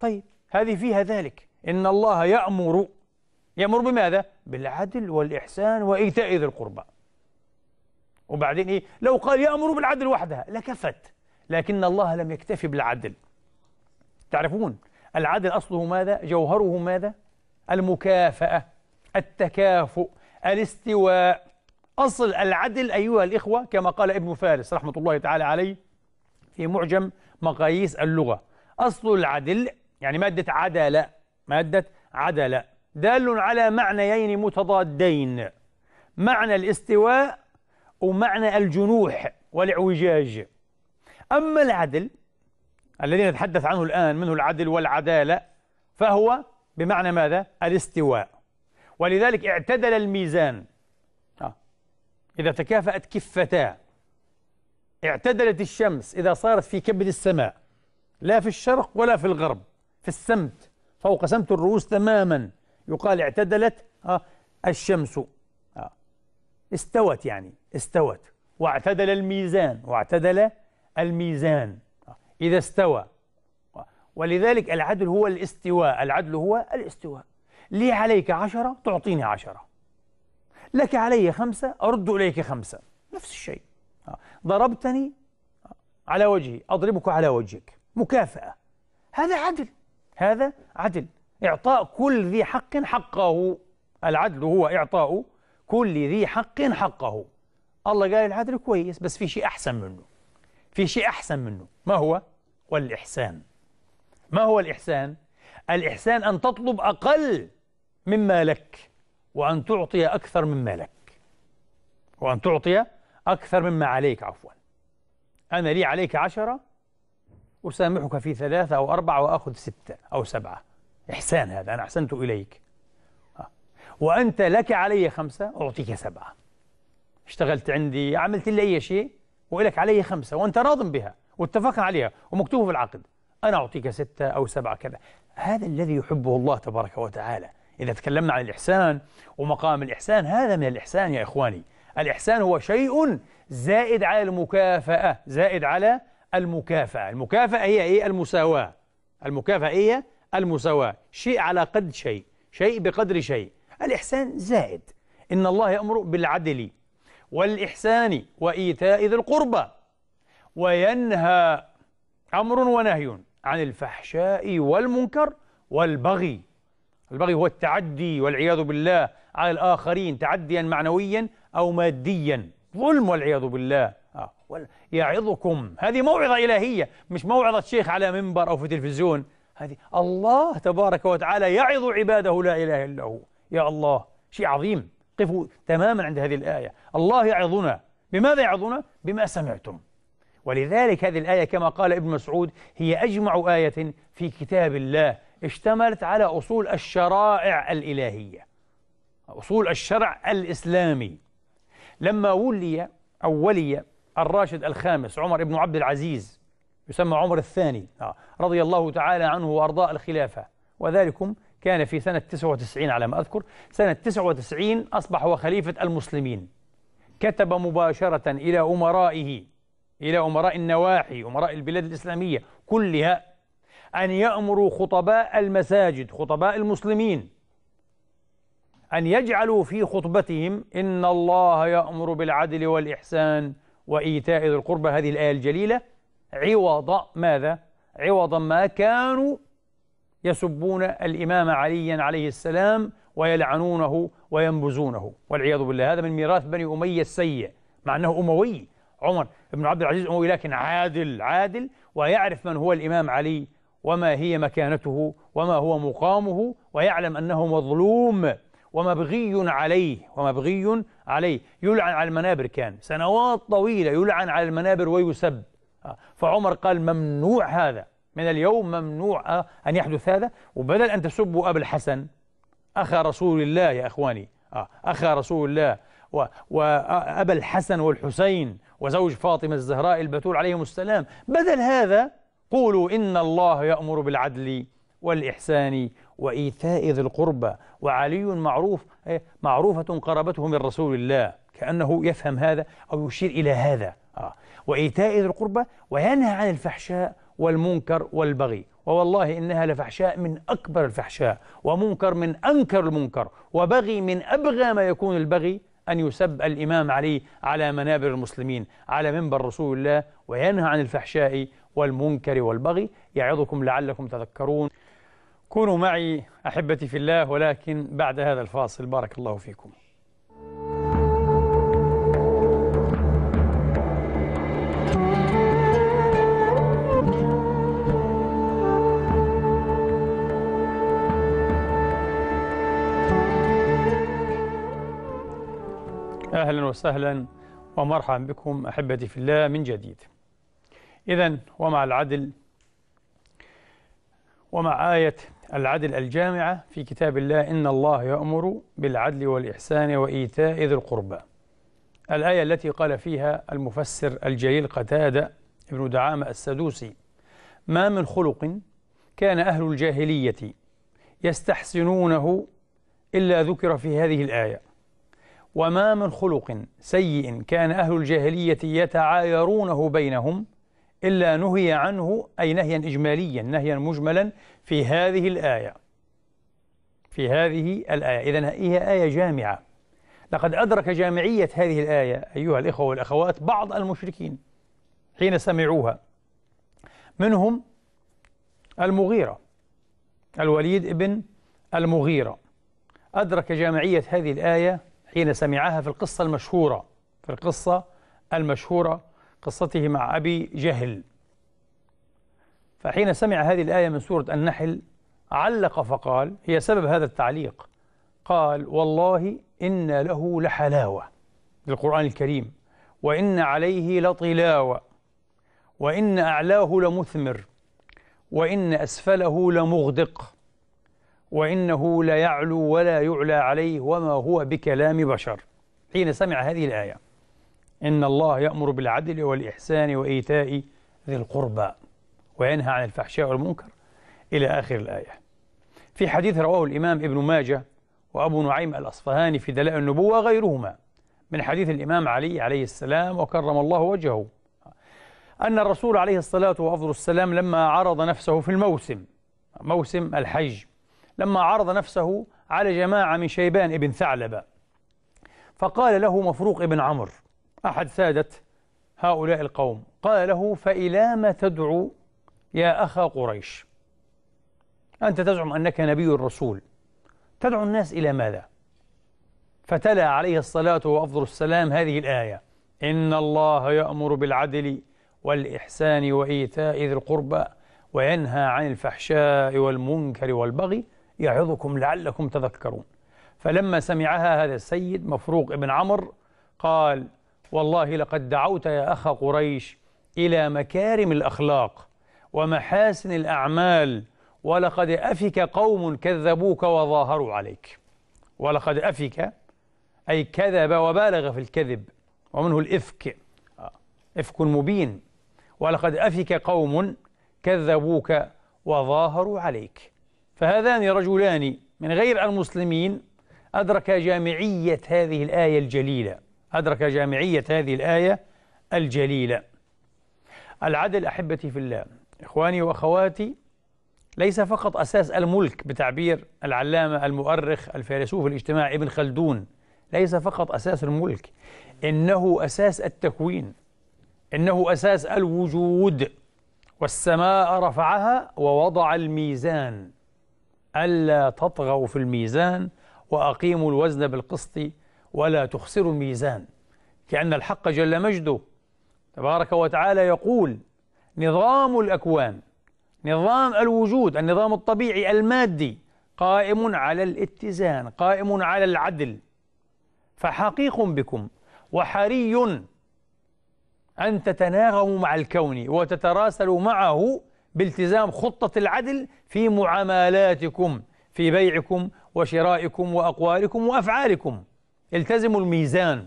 طيب هذه فيها ذلك إن الله يأمر يأمر بماذا؟ بالعدل والإحسان وإيتاء ذي القربى وبعدين إيه؟ لو قال يأمر بالعدل وحدها لكفت لكن الله لم يكتفي بالعدل تعرفون العدل أصله ماذا؟ جوهره ماذا؟ المكافأة التكافؤ الاستواء أصل العدل أيها الإخوة كما قال ابن فارس رحمة الله تعالى عليه في معجم مقاييس اللغة أصل العدل يعني مادة عدالة مادة عدالة دال على معنيين متضادين معنى الاستواء ومعنى الجنوح والاعوجاج أما العدل الذي نتحدث عنه الآن منه العدل والعدالة فهو بمعنى ماذا؟ الاستواء ولذلك اعتدل الميزان آه. إذا تكافأت كفتا اعتدلت الشمس إذا صارت في كبد السماء لا في الشرق ولا في الغرب في السمت فوق سمت الرؤوس تماما يقال اعتدلت آه، الشمس آه. استوت يعني استوت واعتدل الميزان واعتدل الميزان إذا استوى ولذلك العدل هو الاستواء العدل هو الاستواء لي عليك عشرة تعطيني عشرة لك علي خمسة أرد إليك خمسة نفس الشيء ضربتني على وجهي أضربك على وجهك مكافأة هذا عدل هذا عدل إعطاء كل ذي حق حقه العدل هو إعطاء كل ذي حق حقه الله قال العدل كويس بس في شيء أحسن منه في شيء أحسن منه ما هو؟ والإحسان ما هو الإحسان؟ الإحسان أن تطلب أقل مما لك وأن تعطي أكثر مما لك وأن تعطي أكثر مما عليك عفوا أنا لي عليك عشرة أسامحك في ثلاثة أو أربعة وأخذ ستة أو سبعة إحسان هذا أنا أحسنت إليك آه. وأنت لك علي خمسة أعطيك سبعة اشتغلت عندي عملت لي أي شيء ولك علي خمسة وأنت راض بها واتفقنا عليها ومكتوب في العقد أنا أعطيك ستة أو سبعة كذا هذا الذي يحبه الله تبارك وتعالى إذا تكلمنا عن الإحسان ومقام الإحسان هذا من الإحسان يا إخواني الإحسان هو شيء زائد على المكافأة زائد على المكافأة المكافأة هي إيه المساواة المكافأة هي المساواة شيء على قد شيء شيء بقدر شيء الإحسان زائد إن الله يأمر بالعدل والإحسان وإيتاء ذي القربى وينهى أمر ونهي عن الفحشاء والمنكر والبغي البغي هو التعدي والعياذ بالله على الآخرين تعديا معنويا أو ماديا ظلم والعياذ بالله آه. يعظكم هذه موعظة إلهية مش موعظة شيخ على منبر أو في تلفزيون هذه الله تبارك وتعالى يعظ عباده لا إله إلا هو يا الله شيء عظيم قفوا تماما عند هذه الآية الله يعظنا بماذا يعظنا؟ بما سمعتم ولذلك هذه الآية كما قال ابن مسعود هي أجمع آية في كتاب الله اشتملت على أصول الشرائع الإلهية أصول الشرع الإسلامي لما ولي أو ولي الراشد الخامس عمر بن عبد العزيز يسمى عمر الثاني آه، رضي الله تعالى عنه وأرضاء الخلافة وذلكم كان في سنة 99 على ما أذكر سنة 99 أصبح هو خليفة المسلمين كتب مباشرة إلى أمرائه إلى أمراء النواحي أمراء البلاد الإسلامية كلها أن يأمروا خطباء المساجد خطباء المسلمين أن يجعلوا في خطبتهم إن الله يأمر بالعدل والإحسان وإيتاء ذي القربى هذه الآية الجليلة عوض ماذا؟ عوض ما كانوا يسبون الإمام عليا عليه السلام ويلعنونه وينبزونه والعياذ بالله هذا من ميراث بني أمية السيء مع أنه أموي عمر بن عبد العزيز أموي لكن عادل عادل ويعرف من هو الإمام علي وما هي مكانته وما هو مقامه ويعلم أنه مظلوم ومبغي عليه ومبغي عليه يلعن على المنابر كان سنوات طويلة يلعن على المنابر ويسب آه، فعمر قال ممنوع هذا من اليوم ممنوع أن يحدث هذا وبدل أن تسبوا أبا الحسن أخا رسول الله يا إخواني آه، أخا رسول الله وأبا الحسن والحسين وزوج فاطمة الزهراء البتول عليهم السلام بدل هذا قولوا إن الله يأمر بالعدل والإحسان وإيتاء ذي القربى وعلي معروف إيه، معروفة قرابته من رسول الله كأنه يفهم هذا أو يشير إلى هذا آه، وإيتاء ذي القربى وينهى عن الفحشاء والمنكر والبغي ووالله إنها لفحشاء من أكبر الفحشاء ومنكر من أنكر المنكر وبغي من أبغى ما يكون البغي أن يسب الإمام علي على منابر المسلمين على منبر رسول الله وينهى عن الفحشاء والمنكر والبغي يعظكم لعلكم تذكرون كونوا معي أحبتي في الله ولكن بعد هذا الفاصل بارك الله فيكم أهلا وسهلا ومرحبا بكم أحبتي في الله من جديد إذا ومع العدل ومع آية العدل الجامعة في كتاب الله إن الله يأمر بالعدل والإحسان وإيتاء ذي القربى الآية التي قال فيها المفسر الجليل قتادة ابن دعامة السدوسي ما من خلق كان أهل الجاهلية يستحسنونه إلا ذكر في هذه الآية وما من خلق سيء كان أهل الجاهلية يتعايرونه بينهم إلا نهي عنه أي نهيا إجماليا نهيا مجملا في هذه الآية في هذه الآية إذا هي آية جامعة لقد أدرك جامعية هذه الآية أيها الإخوة والأخوات بعض المشركين حين سمعوها منهم المغيرة الوليد ابن المغيرة أدرك جامعية هذه الآية حين سمعها في القصة المشهورة في القصة المشهورة قصته مع أبي جهل فحين سمع هذه الآية من سورة النحل علق فقال هي سبب هذا التعليق قال والله إن له لحلاوة للقرآن الكريم وإن عليه لطلاوة وإن أعلاه لمثمر وإن أسفله لمغدق وإنه لا يعلو ولا يعلى عليه وما هو بكلام بشر حين سمع هذه الآية إن الله يأمر بالعدل والإحسان وإيتاء ذي القربى وينهى عن الفحشاء والمنكر إلى آخر الآية في حديث رواه الإمام ابن ماجه وأبو نعيم الأصفهاني في دلاء النبوة وغيرهما من حديث الإمام علي عليه السلام وكرم الله وجهه أن الرسول عليه الصلاة والسلام لما عرض نفسه في الموسم موسم الحج لما عرض نفسه على جماعة من شيبان ابن ثعلبة فقال له مفروق ابن عمر أحد سادة هؤلاء القوم قال له فإلى ما تدعو يا أخا قريش أنت تزعم أنك نبي الرسول تدعو الناس إلى ماذا؟ فتلا عليه الصلاة وأفضل السلام هذه الآية إن الله يأمر بالعدل والإحسان وإيتاء ذي القربى وينهى عن الفحشاء والمنكر والبغي يعظكم لعلكم تذكرون فلما سمعها هذا السيد مفروق ابن عمر قال والله لقد دعوت يا أخ قريش إلى مكارم الأخلاق ومحاسن الأعمال ولقد أفك قوم كذبوك وظاهروا عليك ولقد أفك أي كذب وبالغ في الكذب ومنه الإفك إفك مبين ولقد أفك قوم كذبوك وظاهروا عليك فهذان رجلان من غير المسلمين أدركا جامعية هذه الآية الجليلة أدركا جامعية هذه الآية الجليلة العدل أحبتي في الله إخواني وأخواتي ليس فقط أساس الملك بتعبير العلامة المؤرخ الفيلسوف الاجتماعي ابن خلدون ليس فقط أساس الملك إنه أساس التكوين إنه أساس الوجود والسماء رفعها ووضع الميزان ألا تطغوا في الميزان وأقيموا الوزن بالقسط ولا تخسروا الميزان كأن الحق جل مجده تبارك وتعالى يقول نظام الأكوان نظام الوجود النظام الطبيعي المادي قائم على الاتزان قائم على العدل فحقيق بكم وحري أن تتناغموا مع الكون وتتراسلوا معه بالتزام خطة العدل في معاملاتكم في بيعكم وشرائكم وأقوالكم وأفعالكم التزموا الميزان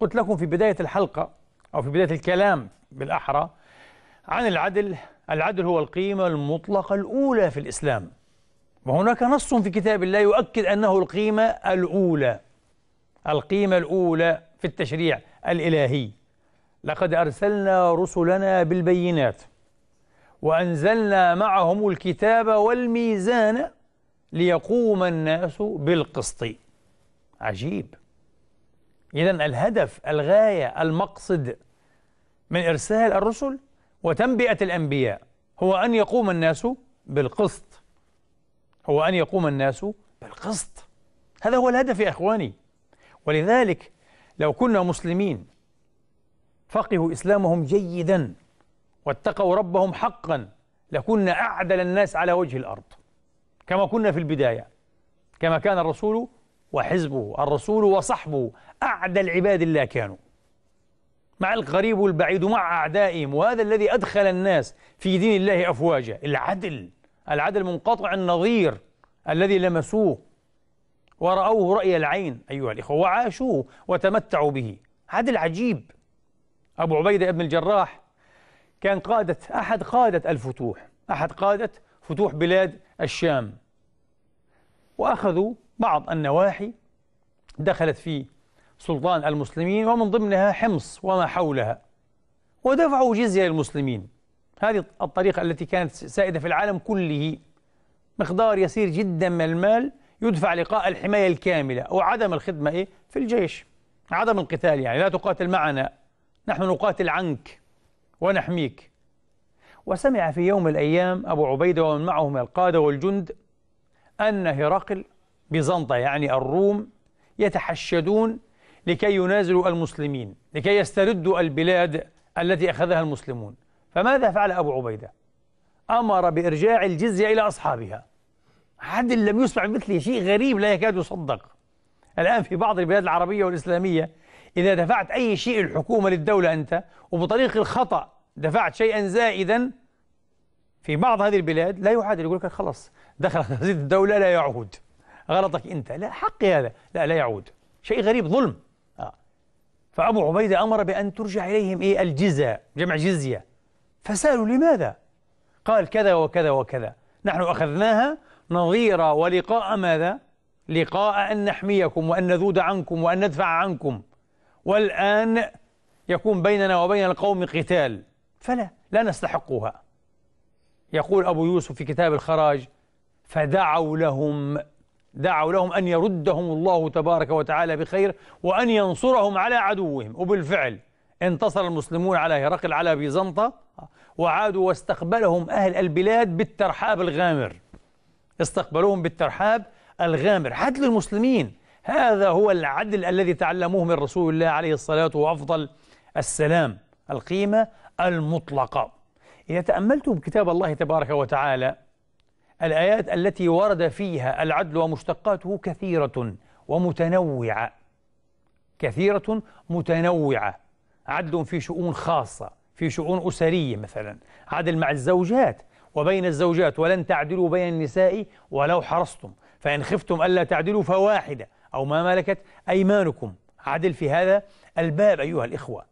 قلت لكم في بداية الحلقة أو في بداية الكلام بالأحرى عن العدل العدل هو القيمة المطلقة الأولى في الإسلام وهناك نص في كتاب الله يؤكد أنه القيمة الأولى القيمة الأولى في التشريع الإلهي لقد أرسلنا رسلنا بالبينات وأنزلنا معهم الكتاب والميزان ليقوم الناس بالقسط عجيب إذا الهدف الغاية المقصد من إرسال الرسل وتنبئة الأنبياء هو أن يقوم الناس بالقسط هو أن يقوم الناس بالقسط هذا هو الهدف يا إخواني ولذلك لو كنا مسلمين فقهوا إسلامهم جيداً واتقوا ربهم حقا لكنا أعدل الناس على وجه الأرض كما كنا في البداية كما كان الرسول وحزبه الرسول وصحبه أعدل عباد الله كانوا مع القريب والبعيد ومع أعدائهم وهذا الذي أدخل الناس في دين الله أفواجا العدل العدل منقطع النظير الذي لمسوه ورأوه رأي العين أيها الإخوة وعاشوه وتمتعوا به عدل عجيب أبو عبيدة بن الجراح كان قادة أحد قادة الفتوح أحد قادة فتوح بلاد الشام وأخذوا بعض النواحي دخلت في سلطان المسلمين ومن ضمنها حمص وما حولها ودفعوا جزية للمسلمين هذه الطريقة التي كانت سائدة في العالم كله مقدار يسير جدا من المال يدفع لقاء الحماية الكاملة أو عدم الخدمة إيه؟ في الجيش عدم القتال يعني لا تقاتل معنا نحن نقاتل عنك ونحميك وسمع في يوم الأيام أبو عبيدة ومن معه من القادة والجند أن هرقل بيزنطة يعني الروم يتحشدون لكي ينازلوا المسلمين لكي يستردوا البلاد التي أخذها المسلمون فماذا فعل أبو عبيدة؟ أمر بإرجاع الجزية إلى أصحابها حد لم يسمع مثلي شيء غريب لا يكاد يصدق الآن في بعض البلاد العربية والإسلامية إذا دفعت أي شيء الحكومة للدولة أنت وبطريق الخطأ دفعت شيئا زائدا في بعض هذه البلاد لا يعادل يقول لك خلص دخل هذه الدولة لا يعود غلطك أنت لا حقي هذا لا لا يعود شيء غريب ظلم آه. فأبو عبيدة أمر بأن ترجع إليهم إيه الجزاء جمع جزية فسألوا لماذا قال كذا وكذا وكذا نحن أخذناها نظير ولقاء ماذا لقاء أن نحميكم وأن نذود عنكم وأن ندفع عنكم والآن يكون بيننا وبين القوم قتال فلا لا نستحقها يقول أبو يوسف في كتاب الخراج فدعوا لهم دعوا لهم أن يردهم الله تبارك وتعالى بخير وأن ينصرهم على عدوهم وبالفعل انتصر المسلمون على هرقل على بيزنطة وعادوا واستقبلهم أهل البلاد بالترحاب الغامر استقبلوهم بالترحاب الغامر حد للمسلمين هذا هو العدل الذي تعلموه من رسول الله عليه الصلاة وأفضل السلام القيمة المطلقة إذا تأملتم كتاب الله تبارك وتعالى الآيات التي ورد فيها العدل ومشتقاته كثيرة ومتنوعة كثيرة متنوعة عدل في شؤون خاصة في شؤون أسرية مثلا عدل مع الزوجات وبين الزوجات ولن تعدلوا بين النساء ولو حرصتم فإن خفتم ألا تعدلوا فواحدة أو ما ملكت أيمانكم عدل في هذا الباب أيها الإخوة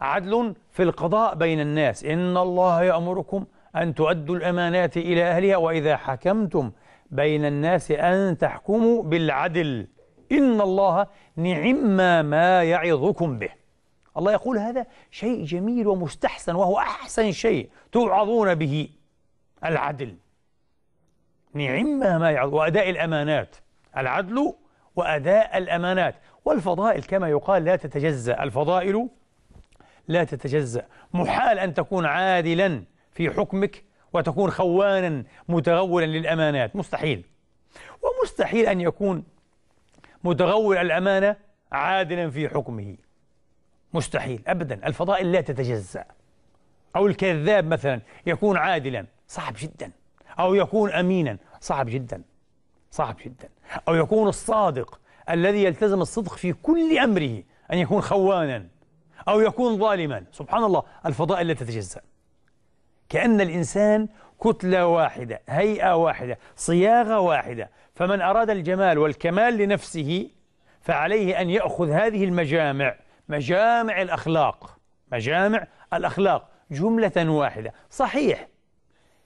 عدل في القضاء بين الناس إن الله يأمركم أن تؤدوا الأمانات إلى أهلها وإذا حكمتم بين الناس أن تحكموا بالعدل إن الله نعم ما يعظكم به الله يقول هذا شيء جميل ومستحسن وهو أحسن شيء توعظون به العدل نعم ما يعظ وأداء الأمانات العدل وأداء الأمانات والفضائل كما يقال لا تتجزأ الفضائل لا تتجزأ محال أن تكون عادلا في حكمك وتكون خوانا متغولا للأمانات مستحيل ومستحيل أن يكون متغول الأمانة عادلا في حكمه مستحيل أبدا الفضائل لا تتجزأ أو الكذاب مثلا يكون عادلا صعب جدا أو يكون أمينا صعب جدا صعب جدا أو يكون الصادق الذي يلتزم الصدق في كل أمره أن يكون خوانا أو يكون ظالما سبحان الله الفضائل لا تتجزأ كأن الإنسان كتلة واحدة هيئة واحدة صياغة واحدة فمن أراد الجمال والكمال لنفسه فعليه أن يأخذ هذه المجامع مجامع الأخلاق مجامع الأخلاق جملة واحدة صحيح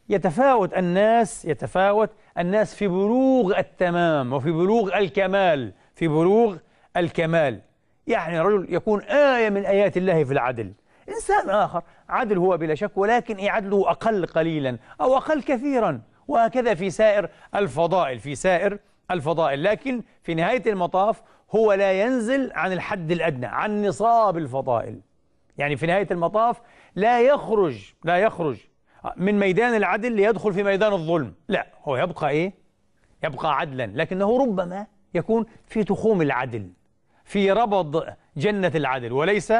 يتفاوت الناس يتفاوت الناس في بلوغ التمام وفي بلوغ الكمال في بلوغ الكمال يعني رجل يكون آية من آيات الله في العدل إنسان آخر عدل هو بلا شك ولكن عدله أقل قليلا أو أقل كثيرا وهكذا في سائر الفضائل في سائر الفضائل لكن في نهاية المطاف هو لا ينزل عن الحد الأدنى عن نصاب الفضائل يعني في نهاية المطاف لا يخرج لا يخرج من ميدان العدل ليدخل في ميدان الظلم لا هو يبقى إيه يبقى عدلا لكنه ربما يكون في تخوم العدل في ربض جنة العدل وليس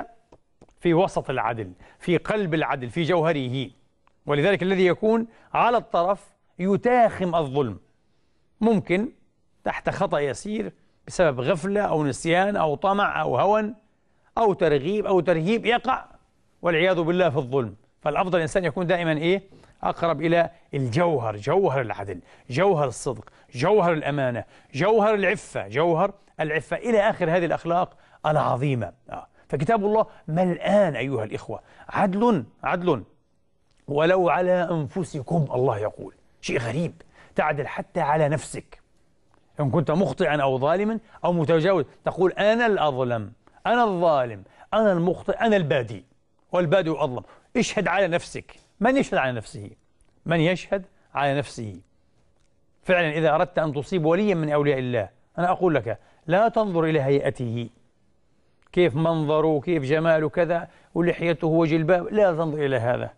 في وسط العدل في قلب العدل في جوهره ولذلك الذي يكون على الطرف يتاخم الظلم ممكن تحت خطأ يسير بسبب غفلة أو نسيان أو طمع أو هوى أو ترغيب أو ترهيب يقع والعياذ بالله في الظلم فالأفضل الإنسان يكون دائما إيه أقرب إلى الجوهر جوهر العدل جوهر الصدق جوهر الأمانة جوهر العفة جوهر العفة إلى آخر هذه الأخلاق العظيمة آه. فكتاب الله ملآن أيها الإخوة عدل عدل ولو على أنفسكم الله يقول شيء غريب تعدل حتى على نفسك إن كنت مخطئا أو ظالما أو متجاوز تقول أنا الأظلم أنا الظالم أنا المخطئ أنا البادي والبادئ أظلم اشهد على نفسك من يشهد على نفسه من يشهد على نفسه فعلا إذا أردت أن تصيب وليا من أولياء الله أنا أقول لك لا تنظر إلى هيئته كيف منظره كيف جماله كذا ولحيته وجلبابه لا تنظر إلى هذا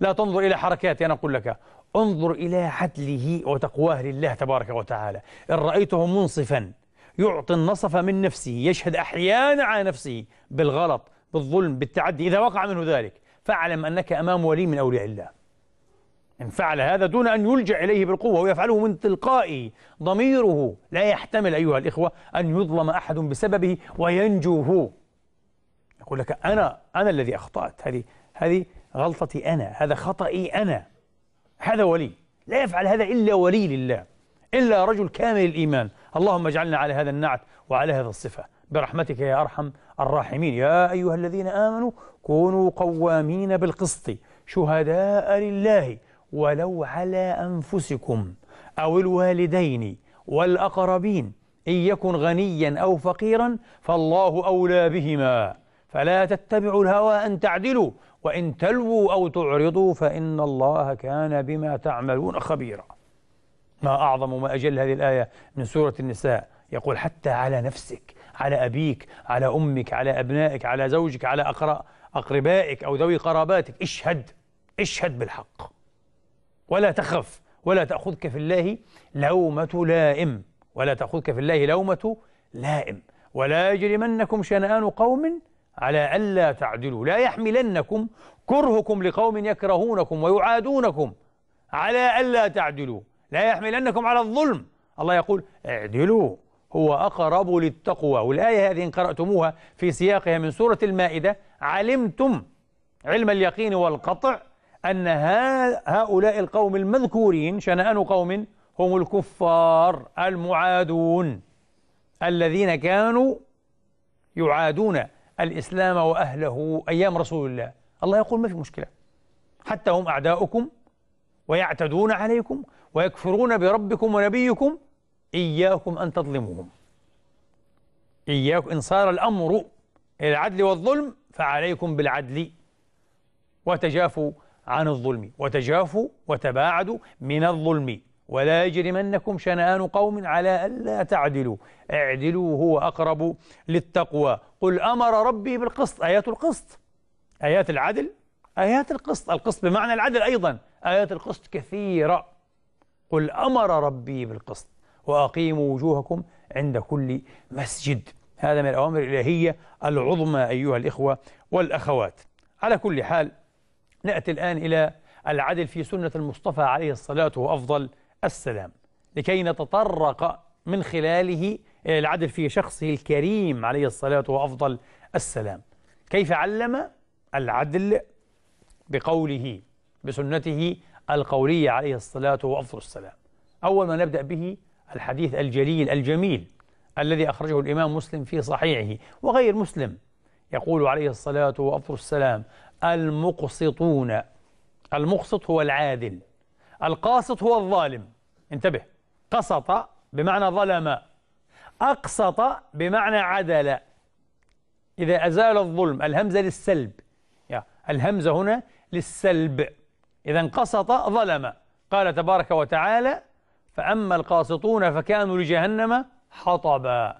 لا تنظر إلى حركاته أنا أقول لك انظر إلى عدله وتقواه لله تبارك وتعالى إن رأيته منصفا يعطي النصف من نفسه يشهد أحيانا على نفسه بالغلط بالظلم بالتعدي إذا وقع منه ذلك فاعلم أنك أمام ولي من أولياء الله إن فعل هذا دون أن يلجأ إليه بالقوة ويفعله من تلقاء ضميره لا يحتمل أيها الإخوة أن يظلم أحد بسببه وينجو هو يقول لك أنا أنا الذي أخطأت هذه هذه غلطتي أنا هذا خطئي أنا هذا ولي لا يفعل هذا إلا ولي لله إلا رجل كامل الإيمان اللهم اجعلنا على هذا النعت وعلى هذا الصفة برحمتك يا أرحم الراحمين يا أيها الذين آمنوا كونوا قوامين بالقسط شهداء لله ولو على أنفسكم أو الوالدين والأقربين إن يكن غنيا أو فقيرا فالله أولى بهما فلا تتبعوا الهوى أن تعدلوا وإن تلووا أو تعرضوا فإن الله كان بما تعملون خبيرا ما أعظم ما أجل هذه الآية من سورة النساء يقول حتى على نفسك على أبيك على أمك على أبنائك على زوجك على أقرأ أقربائك أو ذوي قراباتك اشهد اشهد بالحق ولا تخف ولا تأخذك في الله لومة لائم ولا تأخذك في الله لومة لائم ولا يجرمنكم شنآن قوم على ألا تعدلوا لا يحملنكم كرهكم لقوم يكرهونكم ويعادونكم على ألا تعدلوا لا يحملنكم على الظلم الله يقول اعدلوا هو أقرب للتقوى والآية هذه إن قرأتموها في سياقها من سورة المائدة علمتم علم اليقين والقطع أن هؤلاء القوم المذكورين شنآن قوم هم الكفار المعادون الذين كانوا يعادون الإسلام وأهله أيام رسول الله الله يقول ما في مشكلة حتى هم أعداؤكم ويعتدون عليكم ويكفرون بربكم ونبيكم إياكم أن تظلموهم إياكم إن صار الأمر إلى العدل والظلم فعليكم بالعدل وتجافوا عن الظلم وتجافوا وتباعدوا من الظلم ولا يجرمنكم شنآن قوم على ألا تعدلوا اعدلوا هو أقرب للتقوى قل أمر ربي بالقسط آيات القسط آيات العدل آيات القسط القسط بمعنى العدل أيضا آيات القسط كثيرة قل أمر ربي بالقسط وأقيموا وجوهكم عند كل مسجد هذا من الأوامر الإلهية العظمى أيها الإخوة والأخوات على كل حال نأتي الآن إلى العدل في سنة المصطفى عليه الصلاة وأفضل السلام لكي نتطرق من خلاله إلى العدل في شخصه الكريم عليه الصلاة وأفضل السلام كيف علم العدل بقوله بسنته القولية عليه الصلاة وأفضل السلام أول ما نبدأ به الحديث الجليل الجميل الذي أخرجه الإمام مسلم في صحيحه وغير مسلم يقول عليه الصلاة والسلام المقسطون المقسط هو العادل القاسط هو الظالم انتبه قسط بمعنى ظلم أقسط بمعنى عدل إذا أزال الظلم الهمزة للسلب الهمزة هنا للسلب إذا قسط ظلم قال تبارك وتعالى فأما القاسطون فكانوا لجهنم حطبا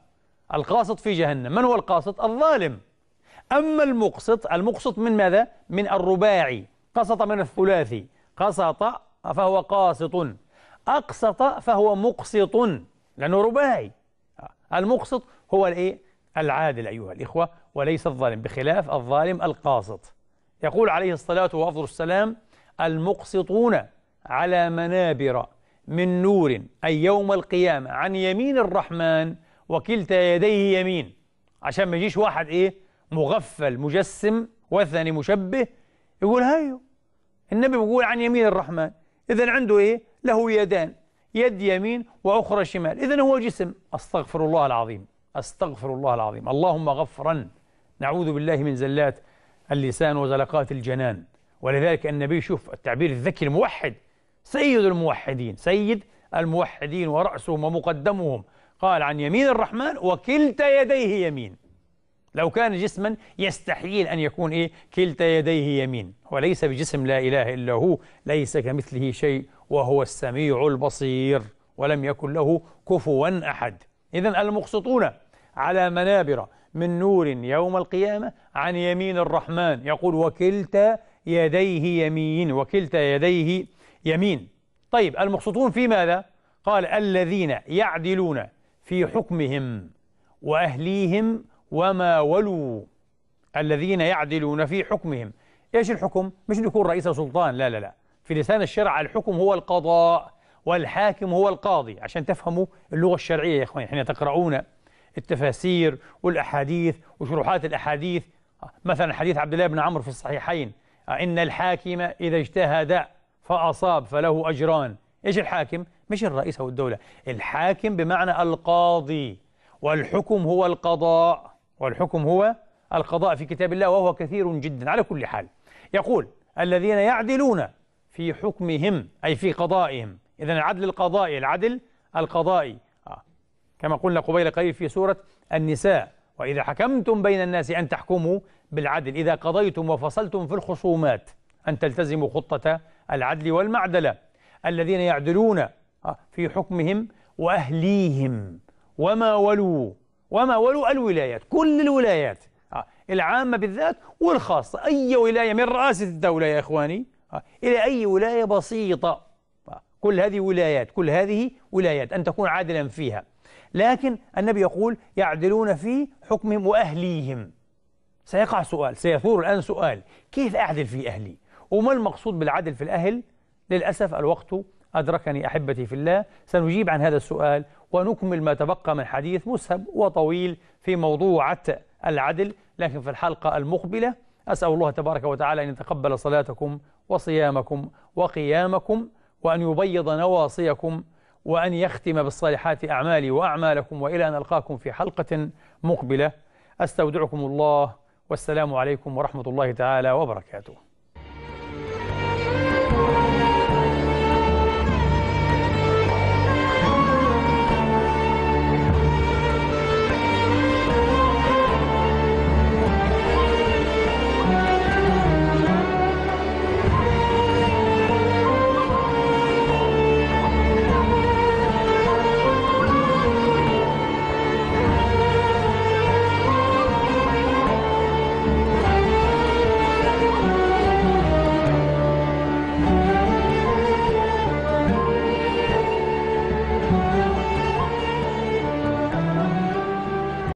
القاسط في جهنم من هو القاسط؟ الظالم أما المقسط المقسط من ماذا؟ من الرباعي قسط من الثلاثي قسط فهو قاسط أقسط فهو مقسط لأنه رباعي المقسط هو الإيه؟ العادل أيها الإخوة وليس الظالم بخلاف الظالم القاسط يقول عليه الصلاة والسلام المقسطون على منابر من نور أي يوم القيامة عن يمين الرحمن وكلتا يديه يمين عشان ما يجيش واحد إيه مغفل مجسم وثني مشبه يقول هايو النبي بيقول عن يمين الرحمن إذا عنده إيه له يدان يد يمين وأخرى شمال إذا هو جسم أستغفر الله العظيم أستغفر الله العظيم اللهم غفرا نعوذ بالله من زلات اللسان وزلقات الجنان ولذلك النبي شوف التعبير الذكي الموحد سيد الموحدين سيد الموحدين ورأسهم ومقدمهم قال عن يمين الرحمن وكلتا يديه يمين لو كان جسما يستحيل أن يكون إيه كلتا يديه يمين وليس بجسم لا إله إلا هو ليس كمثله شيء وهو السميع البصير ولم يكن له كفوا أحد إذا المقسطون على منابر من نور يوم القيامة عن يمين الرحمن يقول وكلتا يديه يمين وكلتا يديه يمين طيب المقسطون في ماذا؟ قال الذين يعدلون في حكمهم وأهليهم وما ولوا الذين يعدلون في حكمهم إيش الحكم؟ مش يكون رئيس سلطان لا لا لا في لسان الشرع الحكم هو القضاء والحاكم هو القاضي عشان تفهموا اللغة الشرعية يا إخواني حين تقرؤون التفاسير والأحاديث وشروحات الأحاديث مثلا حديث عبد الله بن عمرو في الصحيحين إن الحاكم إذا اجتهد فأصاب فله أجران إيش الحاكم؟ مش الرئيس أو الدولة الحاكم بمعنى القاضي والحكم هو القضاء والحكم هو القضاء في كتاب الله وهو كثير جدا على كل حال يقول الذين يعدلون في حكمهم أي في قضائهم إذا العدل القضائي العدل القضائي آه. كما قلنا قبيل قليل في سورة النساء وإذا حكمتم بين الناس أن تحكموا بالعدل إذا قضيتم وفصلتم في الخصومات أن تلتزموا خطة العدل والمعدلة الذين يعدلون آه، في حكمهم وأهليهم وما ولوا وما ولوا الولايات كل الولايات آه، العامة بالذات والخاصة أي ولاية من رئاسة الدولة يا إخواني آه، إلى أي ولاية بسيطة كل هذه ولايات كل هذه ولايات أن تكون عادلا فيها لكن النبي يقول يعدلون في حكمهم وأهليهم سيقع سؤال سيثور الآن سؤال كيف أعدل في أهلي وما المقصود بالعدل في الأهل للأسف الوقت أدركني أحبتي في الله سنجيب عن هذا السؤال ونكمل ما تبقى من حديث مسهب وطويل في موضوع العدل لكن في الحلقة المقبلة أسأل الله تبارك وتعالى أن يتقبل صلاتكم وصيامكم وقيامكم وأن يبيض نواصيكم وأن يختم بالصالحات أعمالي وأعمالكم وإلى أن ألقاكم في حلقة مقبلة أستودعكم الله والسلام عليكم ورحمة الله تعالى وبركاته